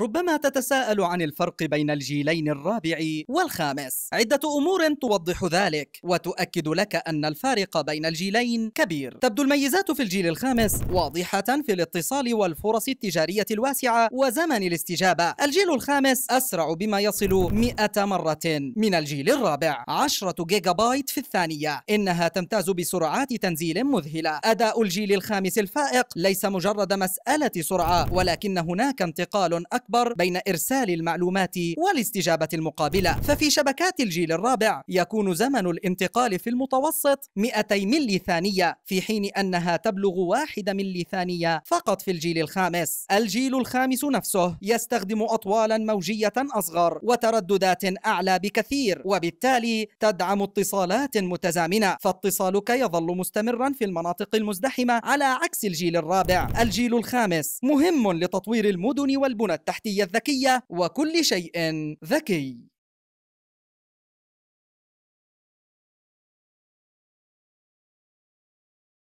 ربما تتساءل عن الفرق بين الجيلين الرابع والخامس عدة أمور توضح ذلك وتؤكد لك أن الفارق بين الجيلين كبير تبدو الميزات في الجيل الخامس واضحة في الاتصال والفرص التجارية الواسعة وزمن الاستجابة الجيل الخامس أسرع بما يصل 100 مرة من الجيل الرابع 10 جيجا بايت في الثانية إنها تمتاز بسرعات تنزيل مذهلة أداء الجيل الخامس الفائق ليس مجرد مسألة سرعة ولكن هناك انتقال أكبر أكبر بين إرسال المعلومات والاستجابة المقابلة ففي شبكات الجيل الرابع يكون زمن الانتقال في المتوسط 200 ملي ثانية في حين أنها تبلغ 1 ملي ثانية فقط في الجيل الخامس الجيل الخامس نفسه يستخدم أطوالا موجية أصغر وترددات أعلى بكثير وبالتالي تدعم اتصالات متزامنة فاتصالك يظل مستمرا في المناطق المزدحمة على عكس الجيل الرابع الجيل الخامس مهم لتطوير المدن والبنى التحتية الذكية وكل شيء ذكي